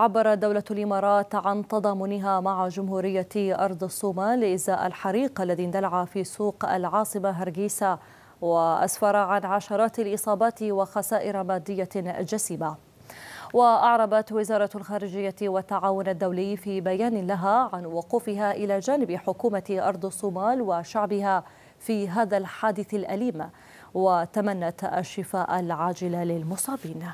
عبرت دولة الإمارات عن تضامنها مع جمهورية أرض الصومال لإزاء الحريق الذي اندلع في سوق العاصمة هرجيسا وأسفر عن عشرات الإصابات وخسائر مادية جسيمة وأعربت وزارة الخارجية والتعاون الدولي في بيان لها عن وقوفها إلى جانب حكومة أرض الصومال وشعبها في هذا الحادث الأليم وتمنت الشفاء العاجل للمصابين